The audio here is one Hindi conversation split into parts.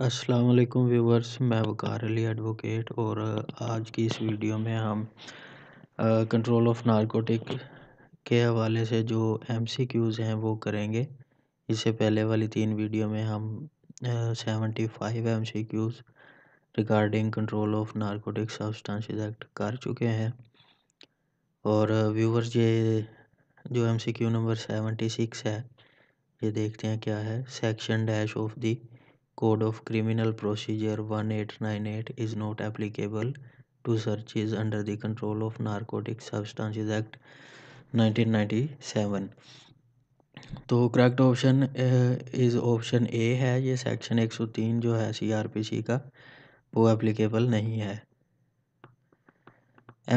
अस्सलाम वालेकुम व्यूवर्स मैं वकार अली एडवोकेट और आज की इस वीडियो में हम कंट्रोल ऑफ नारकोटिक के हवाले से जो एमसीक्यूज़ हैं वो करेंगे इससे पहले वाली तीन वीडियो में हम seventy five M C Qs regarding control of narcotic substances act कर चुके हैं और व्यूवर्स ये जो M C Q number seventy six है ये देखते हैं क्या है section dash of the Code of Criminal Procedure 1898 is not applicable to searches under the Control of Narcotic Substances Act 1997 तो correct option is option A है ये सेक्शन 103 जो है सीआरपीसी का वो एप्लीकेबल नहीं है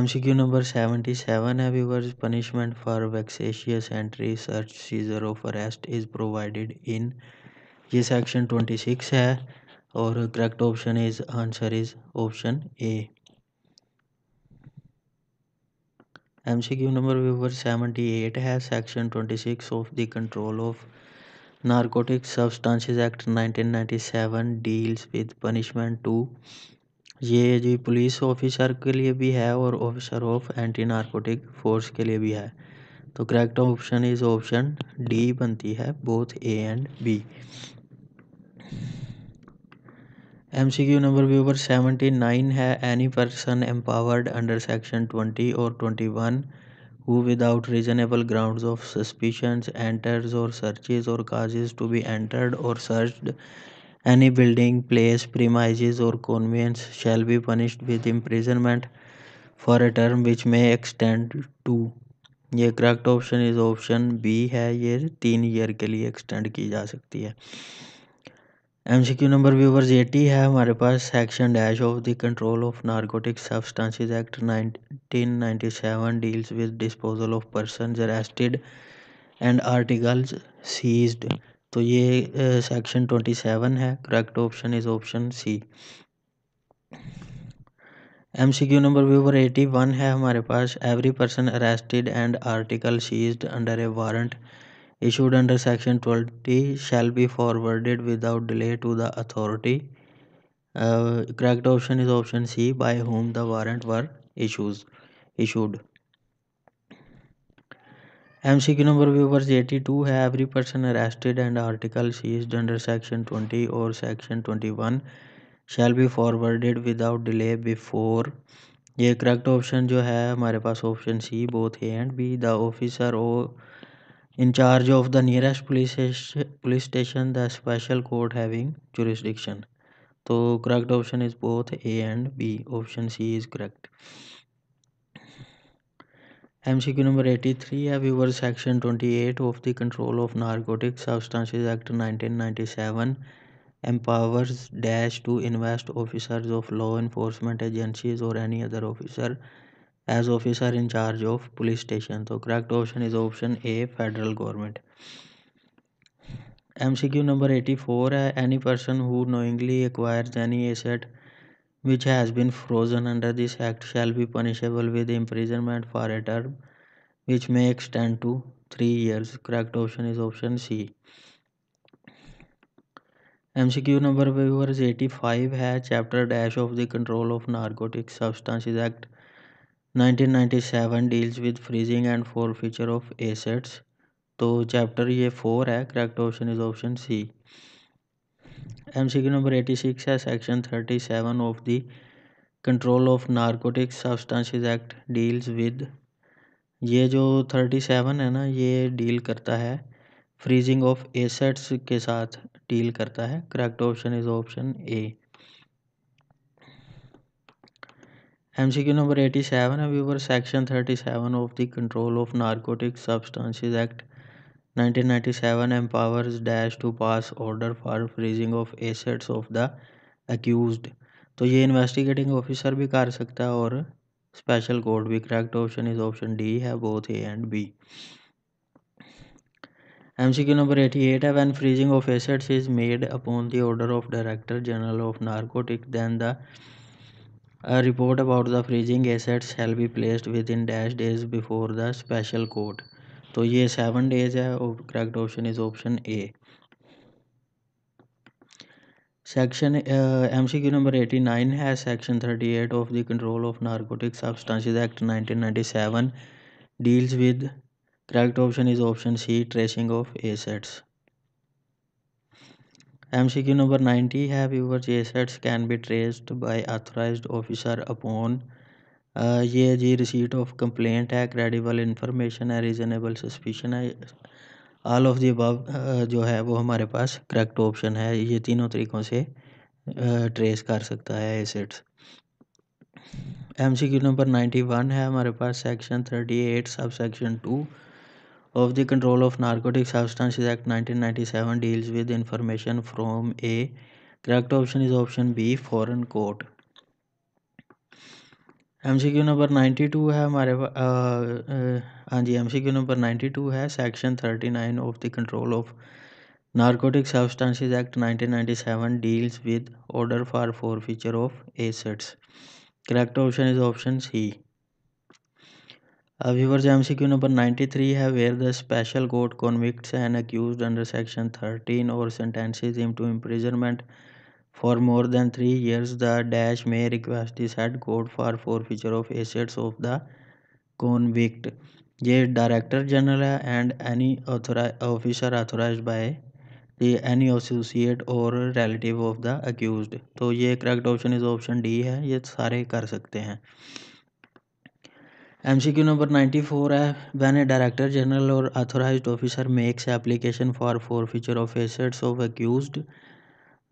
एमसीक्यू नंबर 77 है viewers punishment for vexatious entry search seizure of arrest is provided in ये सेक्शन ट्वेंटी सिक्स है और correct option is answer is option A M C Q number viewer seventy eight है section twenty six of the control of act nineteen act seven deals with punishment to ये जी पुलिस ऑफिसर के लिए भी है और officer of anti narcotic force के लिए भी है तो correct option is option D बनती है both A and B M C Q number view ऊपर सेवेंटी नाइन है any person empowered under section twenty और twenty one who without reasonable ground of suspicions enters और सर्चिज और काजेज टू बी एंटर्ड और search any building place premise और conveyance shall be punished with imprisonment for a term which may extend to ये correct option is option B है ये तीन ईयर के लिए एक्सटेंड की जा सकती है एमसीक्यू नंबर व्यूवर्स एटी है हमारे पास section dash of the control of narcotic substances act 1997 deals with disposal of person arrested and articles seized तो ये सेक्शन uh, 27 है correct option is option C M C Q number viewer eighty one है हमारे पास every person arrested and article seized under a warrant issued under section 20 shall be forwarded without delay to the authority uh, correct option is option c by whom the warrant were issues issued MCQ number viewers 82 है every person arrested and article seized under section 20 or section 21 shall be forwarded without delay before ये करेक्ट ऑप्शन जो है हमारे पास option C both A and B the officer ओ In charge of the nearest police police station, the special court having jurisdiction. So correct option is both A and B. Option C is correct. MCQ number 83 है viewer section 28 of the Control of Narcotic Substances Act 1997 empowers dash to invest officers of law enforcement agencies or any other officer as officer in charge of police station तो correct option is option A federal government M C Q number eighty four है any person who knowingly acquire any asset which has been frozen under this act shall be punishable with imprisonment for a term which may extend to three years correct option is option C M C Q number eighty five है chapter dash of the control of narcotic substances act 1997 deals with freezing and forfeiture of assets तो चैप्टर ये फोर है correct option is option C M C number eighty six है section thirty seven of the control of narcotics substances act deals with ये जो थर्टी सेवन है ना ये डील करता है फ्रीजिंग ऑफ एसेट्स के साथ डील करता है correct option is option A number eighty 87 है viewer section 37 of the control of narcotic substances act 1997 empowers dash to pass order for freezing of assets of the accused तो ये इन्वेस्टिगेटिंग ऑफिसर भी कर सकता है और स्पेशल कोर्ट भी correct option is option D है both A and B M C Q number eighty eight है when freezing of assets is made upon the order of director general of narcotic then the A report about the freezing assets shall be placed within dash days before the special court. तो ये सेवन डेज है और correct option is option A section M C Q number eighty nine है section thirty eight of the control of narcotic substances act nineteen ninety seven deals with correct option is option C tracing of assets MCQ number 90 have your assets can be traced by authorized officer upon uh, ये जी रिसीट ऑफ कंप्लेंट है क्रेडिबल इंफॉर्मेशन है रीजनेबल सस्पिशन है ऑल ऑफ दी अबव जो है वो हमारे पास करेक्ट ऑप्शन है ये तीनों तरीक़ों से ट्रेस uh, कर सकता है assets M C Q number ninety one है हमारे पास section thirty eight sub section two of the Control of Narcotic Substances Act 1997 deals with information from A. Correct option is option B. Foreign court. MCQ number 92 है हमारे हाँ जी MCQ number 92 है section 39 of the Control of Narcotic Substances Act 1997 deals with order for forfeiture of assets. Correct option is option C. C Q number three है where the special court convict and accuse under section thirteen और sentences him to imprisonment for more than three years the dash may request the head court for forfeiture of assets of the convict ये डायरेक्टर जनरल है and any officer authorize by the any associate और रिलेटिव ऑफ द अक्यूज तो ये correct option is option D है ये सारे कर सकते हैं MCQ number 94 है when a director general or authorized officer makes application for forfeiture of assets of accused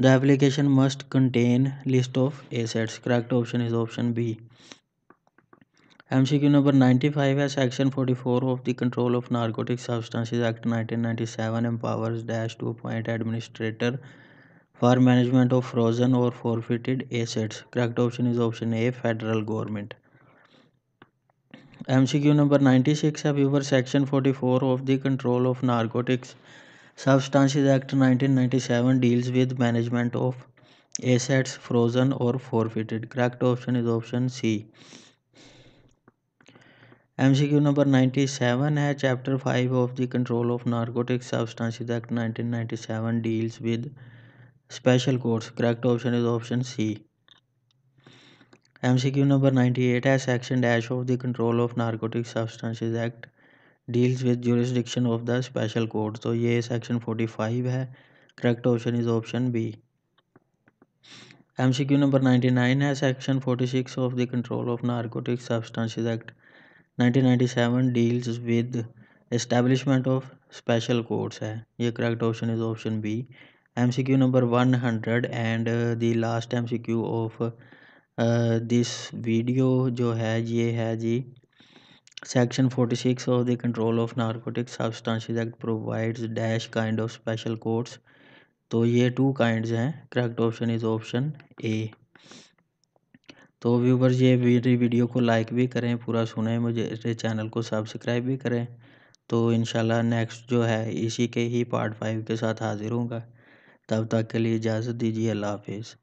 the application must contain list of assets correct option is option B MCQ number 95 है section 44 of the control of narcotic substances act 1997 empowers dash to appoint administrator for management of frozen or forfeited assets correct option is option A federal government MCQ number 96 है viewer section 44 of the Control of Narcotics Substances Act 1997 deals with management of assets frozen or forfeited. Correct option is option C. MCQ number 97 है chapter 5 of the Control of Narcotics Substances Act 1997 deals with special courts. Correct option is option C. M C Q number eight है section dash of the control of narcotic substances act deals with jurisdiction of the special court तो ये सेक्शन फाइव है correct option is option B M C Q number ninety nine है section six of the control of narcotic substances act nineteen ninety 1997 deals with establishment of special courts है ये correct option is option B M C Q number one 100 and the last M C Q of this video जो है ये है जी section 46 of the control of narcotic substances act provides dash kind of special courts तो ये टू काइंड हैं correct option is option A तो व्यूवर ये मेरी वीडियो को लाइक भी करें पूरा सुने मुझे इस चैनल को सब्सक्राइब भी करें तो इन नेक्स्ट जो है इसी के ही पार्ट फाइव के साथ हाजिर होंगे तब तक के लिए इजाज़त दीजिए अल्लाह हाफिज़